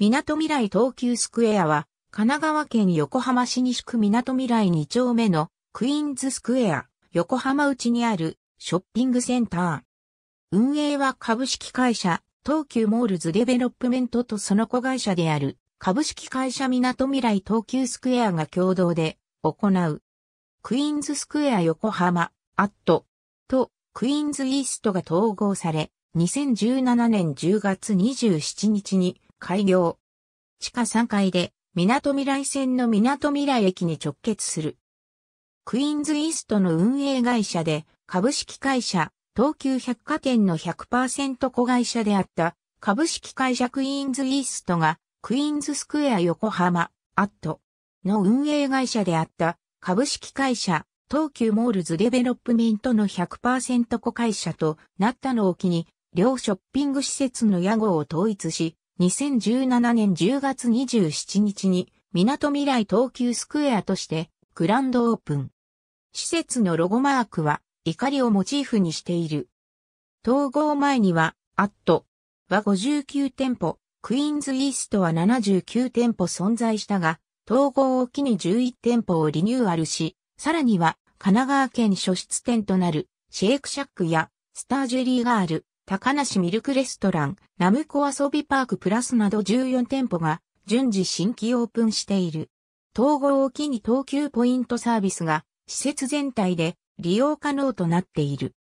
港未来東急スクエアは、神奈川県横浜市西区港未来2丁目のクイーンズスクエア、横浜内にあるショッピングセンター。運営は株式会社、東急モールズデベロップメントとその子会社である株式会社港未来東急スクエアが共同で行う。クイーンズスクエア横浜、アットとクイーンズイーストが統合され、2017年10月27日に開業。地下3階で、港未来線の港未来駅に直結する。クイーンズイーストの運営会社で、株式会社、東急百貨店の100%子会社であった、株式会社クイーンズイーストが、クイーンズスクエア横浜、アットの運営会社であった、株式会社、東急モールズデベロップメントの100%子会社となったのを機に、両ショッピング施設の屋号を統一し、2017年10月27日に、港未来東急スクエアとして、グランドオープン。施設のロゴマークは、怒りをモチーフにしている。統合前には、アットは59店舗、クイーンズイーストは79店舗存在したが、統合を機に11店舗をリニューアルし、さらには、神奈川県初出店となる、シェイクシャックや、スタージュリーガール、高梨ミルクレストラン、ナムコ遊びパークプラスなど14店舗が順次新規オープンしている。統合を機に等級ポイントサービスが施設全体で利用可能となっている。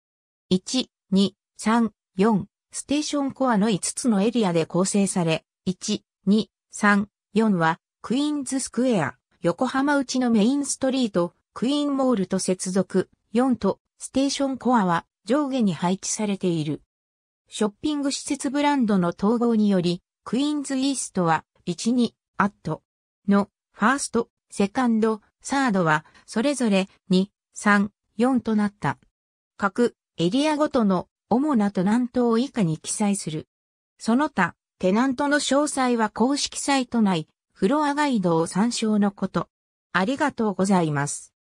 1、2、3、4、ステーションコアの5つのエリアで構成され、1、2、3、4はクイーンズスクエア、横浜内のメインストリート、クイーンモールと接続、4とステーションコアは上下に配置されている。ショッピング施設ブランドの統合により、クイーンズイーストは、1、2、アットの、ファースト、セカンド、サードは、それぞれ、2、3、4となった。各エリアごとの主なテナントを以下に記載する。その他、テナントの詳細は公式サイト内、フロアガイドを参照のこと。ありがとうございます。